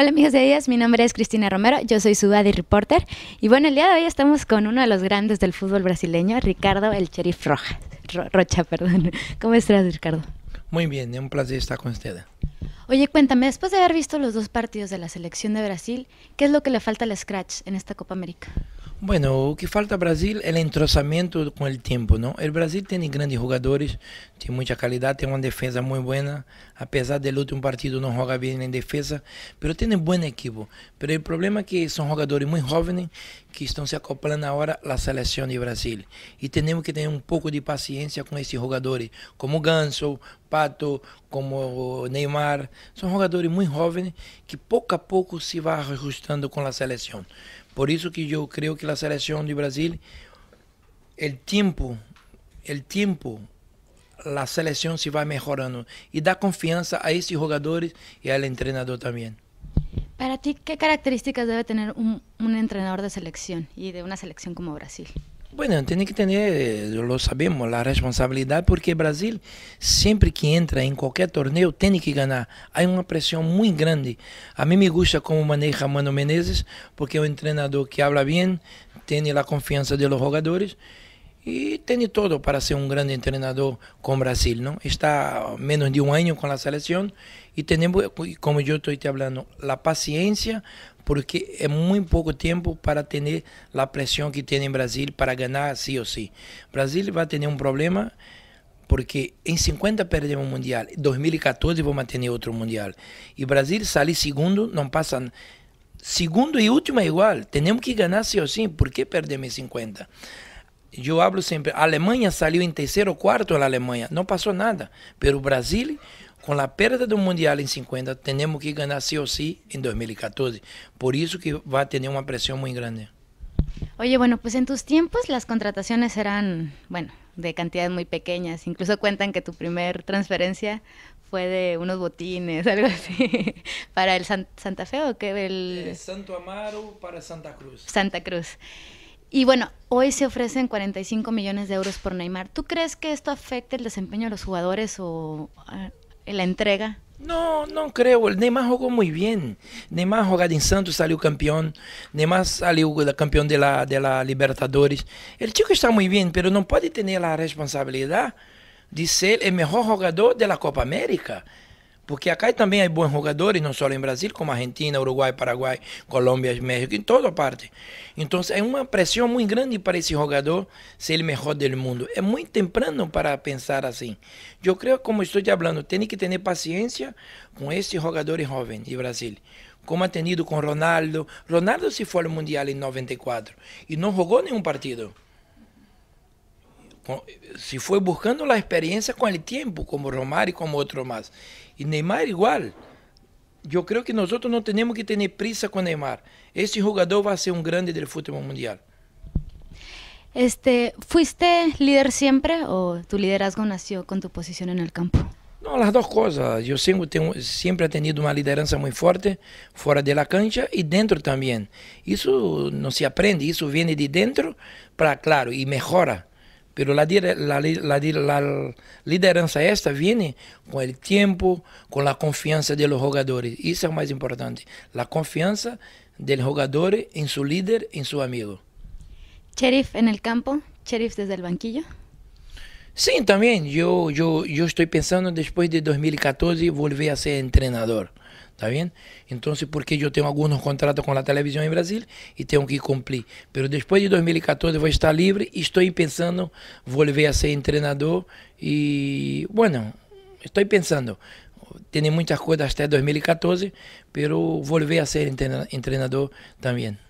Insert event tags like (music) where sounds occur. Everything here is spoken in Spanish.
Hola amigos de días mi nombre es Cristina Romero, yo soy su Adi Reporter y bueno, el día de hoy estamos con uno de los grandes del fútbol brasileño, Ricardo El Cherif Rocha. Perdón. (laughs) ¿Cómo estás Ricardo? Muy bien, un placer estar con usted. Oye, cuéntame, después de haber visto los dos partidos de la selección de Brasil, ¿qué es lo que le falta al Scratch en esta Copa América? Bueno, o que falta ao Brasil é o entrosamento com o tempo, não? O Brasil tem grandes jogadores, tem muita qualidade, tem uma defesa muito boa, apesar de último partido não joga bem em defesa, mas tem um bom equipo. Mas o problema é que são jogadores muito jovens que estão se acoplando agora a seleção de Brasil. e temos que ter um pouco de paciência com esses jogadores como Ganso, Pato, como Neymar. são jogadores muito jovens que pouco a pouco se vão ajustando com a seleção Por isso que eu creio que a seleção de Brasil, el tempo, el tempo, a seleção se vai melhorando e dá confiança a esses jogadores e ao entrenador também. Para ti, ¿qué características debe tener un, entrenador de selección y de una selección como Brasil? Bueno, tiene que tener, lo sabemos, la responsabilidad porque Brasil siempre que entra en cualquier torneo tiene que ganar. Hay una presión muy grande. A mí me gusta cómo maneja Mano Menezes porque es un entrenador que habla bien, tiene la confianza de los jugadores e tiene todo para ser um grande entrenador o Brasil, não Está menos de um ano com a seleção e temos, como eu estou te falando a paciência porque é muito pouco tempo para ter a pressão que tem em Brasil para ganhar sim ou sim Brasil vai ter um problema porque em 50 perdemos o Mundial, em 2014 vamos ter outro Mundial. E Brasil sair segundo, não passa. Segundo e último é igual, temos que ganhar sim ou sim, por que perdemos em 50? yo hablo siempre, Alemania salió en tercero o cuarto en la Alemania no pasó nada, pero Brasil con la pérdida del Mundial en 50 tenemos que ganar sí o sí en 2014, por eso que va a tener una presión muy grande. Oye, bueno, pues en tus tiempos las contrataciones eran, bueno, de cantidades muy pequeñas, incluso cuentan que tu primer transferencia fue de unos botines, (laughs) algo así, para el Santa Fe o qué? El... Eh, Santo Amaro para Santa Cruz. Santa Cruz. Y bueno, hoy se ofrecen 45 millones de euros por Neymar. ¿Tú crees que esto afecta el desempeño de los jugadores o ah, la entrega? No, no creo. Neymar jugó muy bien. Neymar jugado en Santos salió campeón. Neymar salió campeón de la, de la Libertadores. El chico está muy bien, pero no puede tener la responsabilidad de ser el mejor jugador de la Copa América. Porque acá também há bons jogadores, não só em Brasil, como Argentina, Uruguai, Paraguai, Colômbia, México, em toda parte. Então, é uma pressão muito grande para esse jogador ser o melhor do mundo. É muito temprano para pensar assim. Eu creio, como estou te falando, tem que ter paciência com esse jogador jovem de Brasil como atendido com Ronaldo. Ronaldo se foi ao Mundial em 94 e não jogou nenhum partido. si fue buscando la experiencia con el tiempo, como Romar y como otro más. Y Neymar igual. Yo creo que nosotros no tenemos que tener prisa con Neymar. Este jugador va a ser un grande del fútbol mundial. Este, ¿Fuiste líder siempre o tu liderazgo nació con tu posición en el campo? No, las dos cosas. Yo siempre, siempre he tenido una lideranza muy fuerte fuera de la cancha y dentro también. Eso no se aprende, eso viene de dentro para, claro, y mejora pero la, la, lideranza esta viene con el tiempo, con la confianza de los jugadores. Eso es más importante, la confianza del jugador en su líder, en su amigo. Sheriff en el campo, sheriff desde el banquillo. Sim, também eu eu eu estou pensando depois de 2014 volver a ser entrenador. ¿Está bem? Então, porque eu tenho alguns contratos com a televisão em Brasil e tenho que cumprir, mas depois de 2014 vou estar livre e estou pensando volver a ser entrenador. E, bueno, estou pensando. Tiene muitas coisas até 2014, mas volver a ser entrenador também